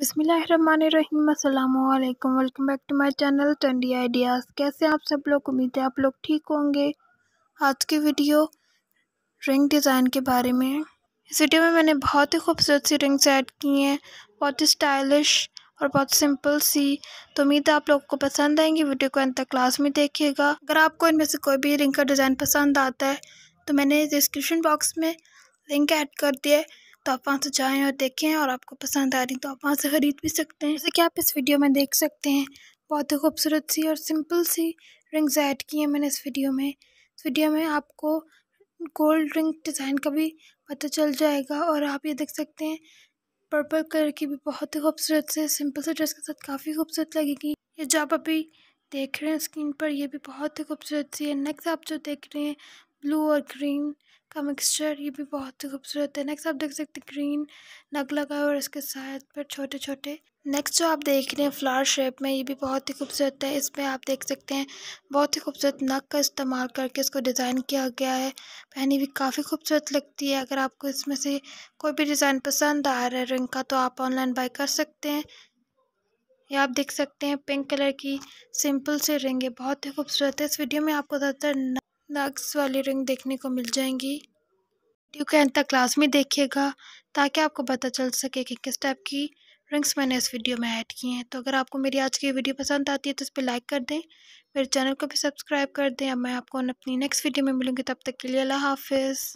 अस्सलाम वालेकुम welcome back to my channel टंडी आइडियाज़ कैसे आप सब लोग उम्मीद है आप लोग ठीक होंगे आज की वीडियो रिंग डिज़ाइन के बारे में इस वीडियो में मैंने बहुत ही खूबसूरत सी रिंग्स ऐड की हैं बहुत ही स्टाइलिश और बहुत सिंपल सी तो उम्मीद है आप लोग को पसंद आएंगी वीडियो को अंत तक क्लास में देखिएगा अगर आपको इनमें से कोई भी रिंग का डिज़ाइन पसंद आता है तो मैंने डिस्क्रिप्शन बॉक्स में लिंक ऐड कर दिया है तो आप वहाँ से जाएँ और देखें और आपको पसंद आ रही तो आप वहाँ से ख़रीद भी सकते हैं जैसे कि आप इस वीडियो में देख सकते हैं बहुत ही खूबसूरत सी और सिंपल सी रिंग्स ऐड की हैं मैंने इस वीडियो में इस वीडियो में आपको गोल्ड रिंग डिज़ाइन का भी पता चल जाएगा और आप ये देख सकते हैं पर्पल कलर की भी बहुत ही खूबसूरत से सिंपल से ड्रेस के साथ काफ़ी खूबसूरत लगेगी ये जो आप अभी देख रहे हैं स्क्रीन पर ये भी बहुत ही खूबसूरत सी है नेक्स्ट आप जो देख रहे हैं ब्लू और ग्रीन का मिक्सचर ये भी बहुत ही खूबसूरत है नेक्स्ट आप देख सकते हैं ग्रीन नग लगा है और इसके साइड पर छोटे छोटे नेक्स्ट जो आप देख रहे हैं फ्लावर शेप में ये भी बहुत ही खूबसूरत है इसमें आप देख सकते हैं बहुत ही खूबसूरत नग का इस्तेमाल करके इसको डिज़ाइन किया गया है पहनी भी काफ़ी खूबसूरत लगती है अगर आपको इसमें से कोई भी डिज़ाइन पसंद आ रहा है रिंग का तो आप ऑनलाइन बाई कर सकते हैं ये आप देख सकते हैं पिंक कलर की सिंपल से रिंग है बहुत ही खूबसूरत है इस वीडियो में आपको ज़्यादातर नक्स वाली रिंग देखने को मिल जाएंगी ड्यू के अंत तक क्लास में देखिएगा ताकि आपको पता चल सके कि किस टाइप की रिंग्स मैंने इस वीडियो में ऐड किए हैं तो अगर आपको मेरी आज की वीडियो पसंद आती है तो इस पर लाइक कर दें मेरे चैनल को भी सब्सक्राइब कर दें अब मैं आपको अपनी नेक्स्ट वीडियो में मिलूँगी तब तक के लिए अल्लाह हाफिज़